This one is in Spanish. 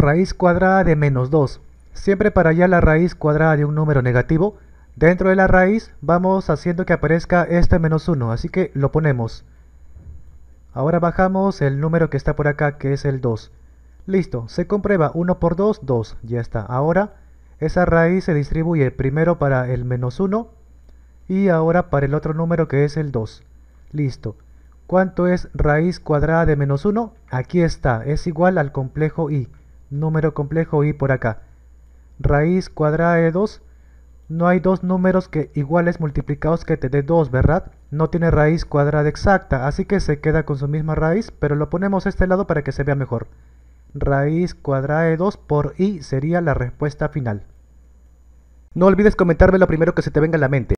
Raíz cuadrada de menos 2. Siempre para allá la raíz cuadrada de un número negativo, dentro de la raíz vamos haciendo que aparezca este menos 1, así que lo ponemos. Ahora bajamos el número que está por acá, que es el 2. Listo, se comprueba 1 por 2, 2, ya está. Ahora esa raíz se distribuye primero para el menos 1 y ahora para el otro número que es el 2. Listo. ¿Cuánto es raíz cuadrada de menos 1? Aquí está, es igual al complejo i número complejo y por acá. Raíz cuadrada de 2, no hay dos números que iguales multiplicados que te dé 2, ¿verdad? No tiene raíz cuadrada exacta, así que se queda con su misma raíz, pero lo ponemos a este lado para que se vea mejor. Raíz cuadrada de 2 por i sería la respuesta final. No olvides comentarme lo primero que se te venga a la mente.